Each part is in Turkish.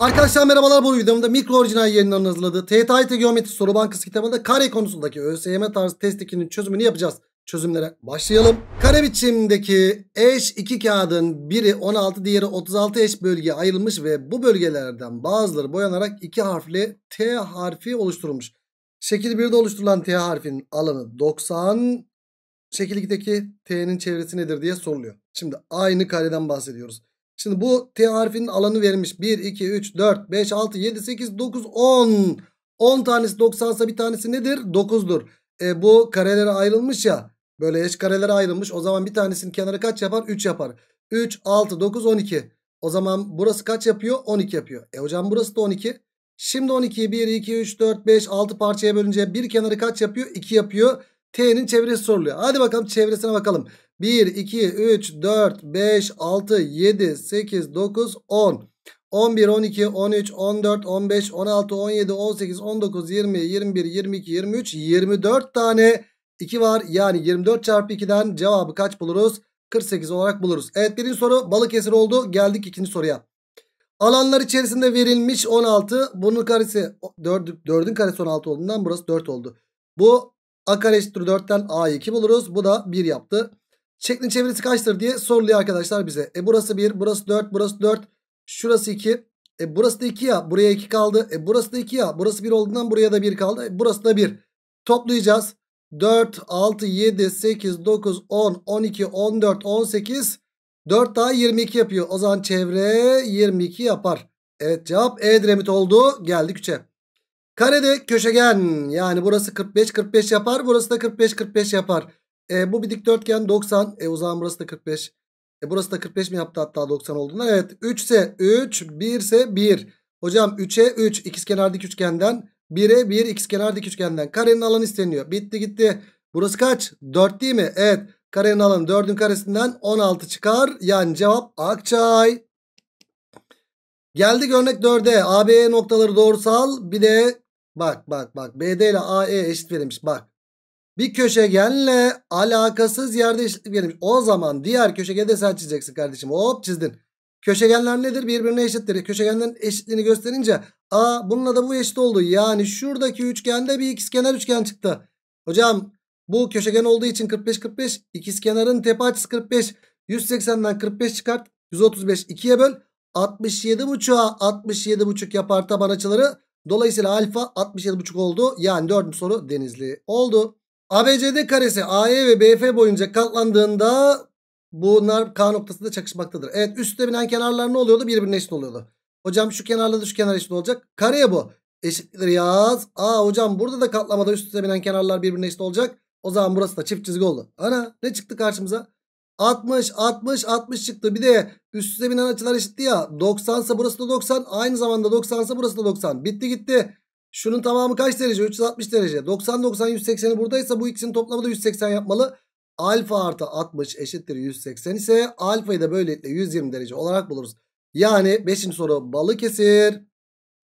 Arkadaşlar merhabalar bu videomda mikro orijinal yayınlarının hazırladığı TYT Geometri Soru Bankası kitabında kare konusundaki ÖSYM tarzı test 2'nin çözümünü yapacağız. Çözümlere başlayalım. Kare biçimdeki eş iki kağıdın biri 16 diğeri 36 eş bölgeye ayrılmış ve bu bölgelerden bazıları boyanarak iki harfli T harfi oluşturulmuş. Şekil 1'de oluşturulan T harfinin alanı 90, şekil 2'deki T'nin çevresi nedir diye soruluyor. Şimdi aynı kareden bahsediyoruz. Şimdi bu T harfinin alanı verilmiş. 1, 2, 3, 4, 5, 6, 7, 8, 9, 10. 10 tanesi 90 ise bir tanesi nedir? 9'dur. E, bu karelere ayrılmış ya. Böyle eş karelere ayrılmış. O zaman bir tanesinin kenarı kaç yapar? 3 yapar. 3, 6, 9, 12. O zaman burası kaç yapıyor? 12 yapıyor. E hocam burası da 12. Şimdi 12'yi 1, 2, 3, 4, 5, 6 parçaya bölünce bir kenarı kaç yapıyor? 2 yapıyor. T'nin çevresi soruluyor. Hadi bakalım çevresine bakalım. 1, 2, 3, 4, 5, 6, 7, 8, 9, 10. 11, 12, 13, 14, 15, 16, 17, 18, 19, 20, 21, 22, 23, 24 tane 2 var. Yani 24 çarpı 2'den cevabı kaç buluruz? 48 olarak buluruz. Evet birinci soru Balıkesir oldu. Geldik ikinci soruya. Alanlar içerisinde verilmiş 16. Bunun karesi 4, 4'ün karesi 16 olduğundan burası 4 oldu. Bu a kare eşittir 4'ten a2 buluruz. Bu da 1 yaptı. Şeklin çevresi kaçtır diye soruluyor arkadaşlar bize. E burası 1, burası 4, burası 4, şurası 2. E burası da 2 ya, buraya 2 kaldı. E burası da 2 ya, burası 1 olduğundan buraya da 1 kaldı. E burası da 1. Toplayacağız. 4, 6, 7, 8, 9, 10, 12, 14, 18, 4 daha 22 yapıyor. O zaman çevre 22 yapar. Evet cevap e Edremit oldu. Geldik 3'e. Karede köşegen yani burası 45-45 yapar. Burası da 45-45 yapar. E, bu bir dikdörtgen 90. E, o zaman burası da 45. E, burası da 45 mi yaptı hatta 90 olduğunda? Evet 3 ise 3 1 ise 1. Hocam 3'e 3 ikizkenar dik üçgenden 1'e 1 ikizkenar dik üçgenden karenin alanı isteniyor. Bitti gitti. Burası kaç? 4 değil mi? Evet. Karenin alanı 4'ün karesinden 16 çıkar. Yani cevap Akçay. Geldik örnek 4'e. ABE noktaları doğrusal. Bir de bak bak bak. BD ile AE eşit verilmiş. Bak bir köşegenle alakasız yerde gelmiş. O zaman diğer köşegede sen çizeceksin kardeşim. Hop çizdin. Köşegenler nedir? Birbirine eşittir. E, köşegenlerin eşitliğini gösterince a bununla da bu eşit oldu. Yani şuradaki üçgende bir ikizkenar üçgen çıktı. Hocam bu köşegen olduğu için 45 45 ikizkenarın tepe açısı 45. 180'den 45 çıkart. 135 2'ye böl. 67.5'a 67.5 yapar taban açıları. Dolayısıyla alfa 67.5 oldu. Yani 4. soru Denizli oldu. ABCD karesi AE ve BF boyunca katlandığında bunlar K noktasında çakışmaktadır. Evet üstte binen kenarlar ne oluyordu? Birbirine eşit oluyordu. Hocam şu kenarla da şu kenar eşit olacak. Kareye bu. Eşittir yaz. Aa hocam burada da katlamada üstte binen kenarlar birbirine eşit olacak. O zaman burası da çift çizgi oldu. Ana ne çıktı karşımıza? 60 60 60 çıktı. Bir de üst üste binen açılar eşitti ya. 90 ise burası da 90. Aynı zamanda 90 ise burası da 90. Bitti gitti. Şunun tamamı kaç derece? 360 derece. 90 90 180'i buradaysa bu ikisinin toplamı da 180 yapmalı. Alfa artı 60 eşittir 180 ise alfayı da böylelikle 120 derece olarak buluruz. Yani 5. soru Balıkesir.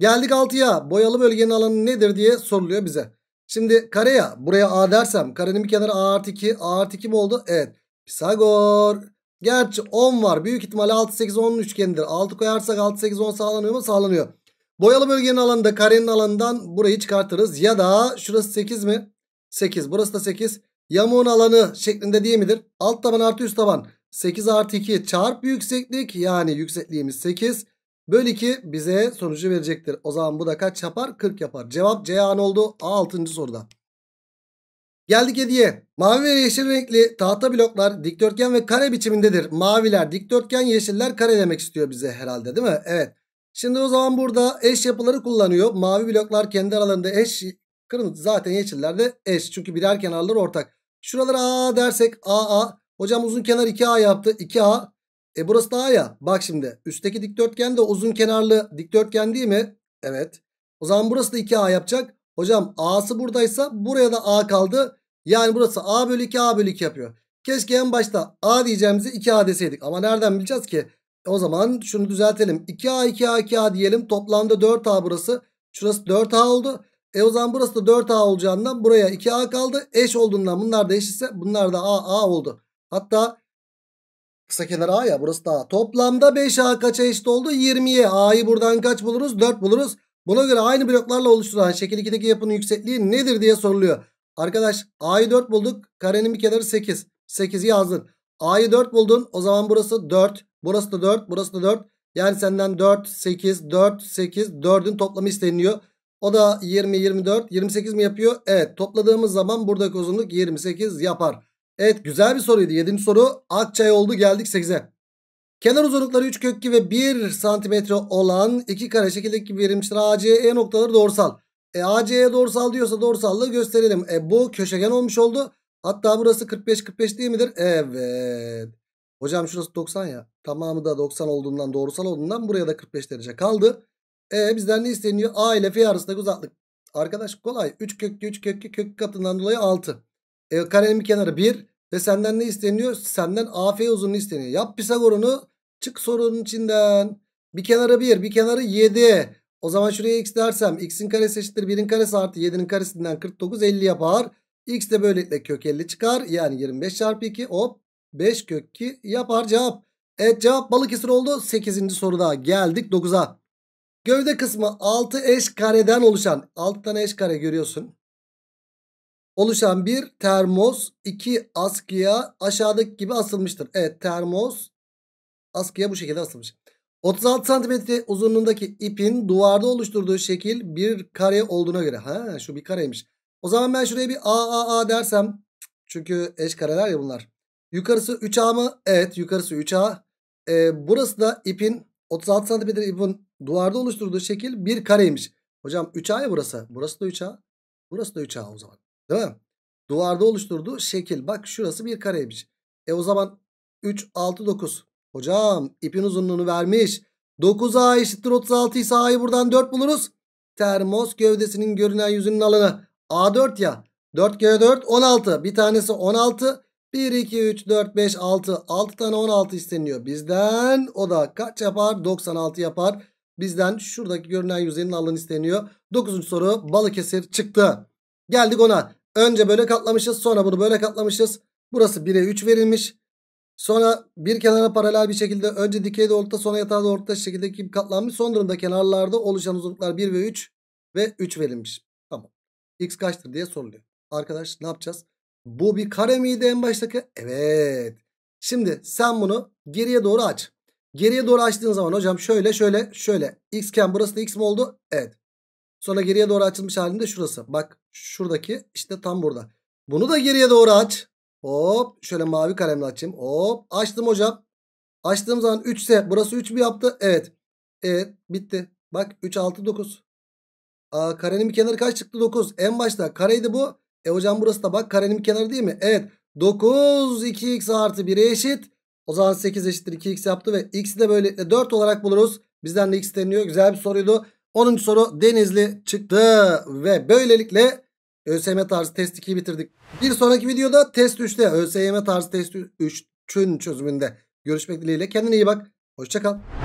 Geldik 6'ya. Boyalı bölgenin alanı nedir diye soruluyor bize. Şimdi kareye buraya A dersem karenin bir kenarı A artı 2. A artı 2 mi oldu? Evet. Pisagor. Gerçi 10 var. Büyük ihtimalle 6 8 10'un üçgenidir. 6 koyarsak 6 8 10 sağlanıyor mu? Sağlanıyor. Boyalı bölgenin alanında karenin alanından burayı çıkartırız. Ya da şurası 8 mi? 8. Burası da 8. Yamuğun alanı şeklinde diye midir? Alt taban artı üst taban. 8 artı 2 çarp yükseklik. Yani yüksekliğimiz 8. Böl 2 bize sonucu verecektir. O zaman bu da kaç yapar? 40 yapar. Cevap C an oldu. A 6. soruda. Geldik hediye. Mavi ve yeşil renkli tahta bloklar dikdörtgen ve kare biçimindedir. Maviler dikdörtgen, yeşiller kare demek istiyor bize herhalde değil mi? Evet. Şimdi o zaman burada eş yapıları kullanıyor. Mavi bloklar kendi aralarında eş. Kırmızı zaten yeşiller de eş. Çünkü birer kenarları ortak. Şuralara A dersek A A. Hocam uzun kenar 2A yaptı. 2A. E burası da A ya. Bak şimdi üstteki dikdörtgen de uzun kenarlı dikdörtgen değil mi? Evet. O zaman burası da 2A yapacak. Hocam A'sı buradaysa buraya da A kaldı. Yani burası A bölü 2 A bölü 2 yapıyor. Keşke en başta A diyeceğimizi 2A deseydik. Ama nereden bileceğiz ki? E, o zaman şunu düzeltelim. 2A 2A 2A diyelim. Toplamda 4A burası. Şurası 4A oldu. E o zaman burası da 4A olacağından buraya 2A kaldı. Eş olduğundan bunlar da eş ise bunlar da A A oldu. Hatta kısa kenar A ya burası da A. Toplamda 5A kaça eşit oldu? 20'ye. A'yı buradan kaç buluruz? 4 buluruz. Buna göre aynı bloklarla oluşturulan şekil 2'deki yapının yüksekliği nedir diye soruluyor. Arkadaş A'yı 4 bulduk. Karenin bir kenarı 8. 8'i yazdın. A'yı 4 buldun. O zaman burası 4. Burası da 4. Burası da 4. Yani senden 4, 8, 4, 8, 4'ün toplamı isteniyor. O da 20, 24, 28 mi yapıyor? Evet topladığımız zaman buradaki uzunluk 28 yapar. Evet güzel bir soruydu. 7. soru Akçay oldu geldik 8'e. Kenar uzunlukları 3 kök 2 ve 1 santimetre olan iki kare şekildeki verilmiştir. ACE noktaları doğrusal. E AC'ye doğrusal diyorsa doğrusallığı gösterelim. E bu köşegen olmuş oldu. Hatta burası 45-45 değil midir? Evet. Hocam şurası 90 ya. Tamamı da 90 olduğundan doğrusal olduğundan buraya da 45 derece kaldı. E bizden ne isteniyor? A ile F arasındaki uzaklık. Arkadaş kolay. 3 köklü 3 köklü kök katından dolayı 6. E, karenin bir kenarı 1. Ve senden ne isteniyor? Senden AF uzunluğu isteniyor. Yap Pisagor'unu. Çık sorunun içinden. Bir kenarı 1. Bir kenarı 7. O zaman şuraya x dersem x'in karesi eşittir 1'in karesi artı 7'nin karesinden 49 50 yapar. X de böylelikle kök 50 çıkar. Yani 25 çarpı 2 hop 5 kök 2 yapar cevap. Evet cevap Balıkesir oldu. 8. soruda geldik 9'a. Gövde kısmı 6 eş kareden oluşan 6 tane eş kare görüyorsun. Oluşan bir termos 2 askıya aşağıdaki gibi asılmıştır. Evet termos askıya bu şekilde asılmış. 36 cm uzunluğundaki ipin duvarda oluşturduğu şekil bir kare olduğuna göre. Ha şu bir kareymiş. O zaman ben şuraya bir AAA dersem. Çünkü eş kareler ya bunlar. Yukarısı 3A mı? Evet yukarısı 3A. E, ee, burası da ipin 36 santimetre ipin duvarda oluşturduğu şekil bir kareymiş. Hocam 3A ya burası. Burası da 3A. Burası da 3A o zaman. Değil mi? Duvarda oluşturduğu şekil. Bak şurası bir kareymiş. E o zaman 3, 6, 9. Hocam ipin uzunluğunu vermiş. 9A eşittir 36 ise A'yı buradan 4 buluruz. Termos gövdesinin görünen yüzünün alanı. A4 ya. 4 kere 4 16. Bir tanesi 16. 1, 2, 3, 4, 5, 6. 6 tane 16 isteniyor bizden. O da kaç yapar? 96 yapar. Bizden şuradaki görünen yüzeyin alın isteniyor. 9. soru Balıkesir çıktı. Geldik ona. Önce böyle katlamışız. Sonra bunu böyle katlamışız. Burası 1'e 3 verilmiş. Sonra bir kenara paralel bir şekilde önce dikey doğrultuda sonra yatağa doğrultuda şekilde gibi katlanmış. Son durumda kenarlarda oluşan uzunluklar 1 ve 3 ve 3 verilmiş. Tamam. X kaçtır diye soruluyor. Arkadaş ne yapacağız? Bu bir kare miydi en baştaki? Evet. Şimdi sen bunu geriye doğru aç. Geriye doğru açtığın zaman hocam şöyle şöyle şöyle. X iken burası da X mi oldu? Evet. Sonra geriye doğru açılmış halinde şurası. Bak şuradaki işte tam burada. Bunu da geriye doğru aç. Hop şöyle mavi kalemle açayım. Hop açtım hocam. Açtığım zaman 3 ise burası 3 mü yaptı? Evet. Evet bitti. Bak 3 6 9. Aa, karenin bir kenarı kaç çıktı? 9. En başta kareydi bu. E hocam burası da bak karenin bir kenarı değil mi? Evet 9 2x artı 1'e eşit. O zaman 8 eşittir 2x yaptı ve x'i de böylelikle 4 olarak buluruz. Bizden de x deniyor. Güzel bir soruydu. 10. soru Denizli çıktı. Ve böylelikle ÖSYM tarzı test 2'yi bitirdik. Bir sonraki videoda test 3'te ÖSYM tarzı test 3'ün çözümünde görüşmek dileğiyle. Kendine iyi bak. Hoşçakal.